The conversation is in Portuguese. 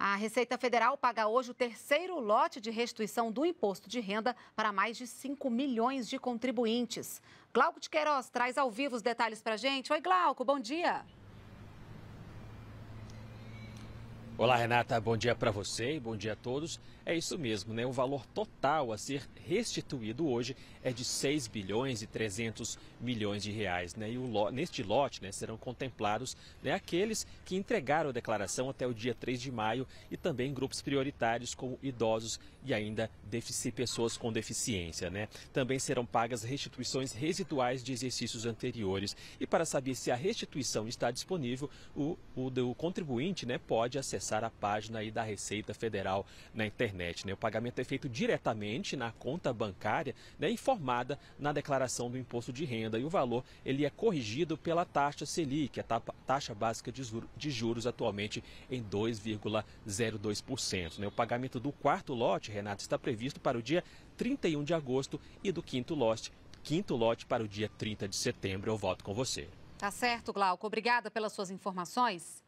A Receita Federal paga hoje o terceiro lote de restituição do imposto de renda para mais de 5 milhões de contribuintes. Glauco de Queiroz traz ao vivo os detalhes para a gente. Oi, Glauco, bom dia. Olá, Renata. Bom dia para você e bom dia a todos. É isso mesmo, né? O valor total a ser restituído hoje é de 6 bilhões e 300 milhões de reais, né? E o, neste lote, né, serão contemplados né, aqueles que entregaram a declaração até o dia 3 de maio e também grupos prioritários como idosos e ainda defici pessoas com deficiência, né? Também serão pagas restituições residuais de exercícios anteriores. E para saber se a restituição está disponível, o, o, o contribuinte, né, pode acessar acessar a página aí da Receita Federal na internet. Né? O pagamento é feito diretamente na conta bancária, né, informada na declaração do imposto de renda e o valor ele é corrigido pela taxa Selic, a taxa básica de juros atualmente em 2,02%. Né? O pagamento do quarto lote, Renato, está previsto para o dia 31 de agosto e do quinto lote, quinto lote para o dia 30 de setembro. Eu volto com você. Tá certo, Glauco. Obrigada pelas suas informações.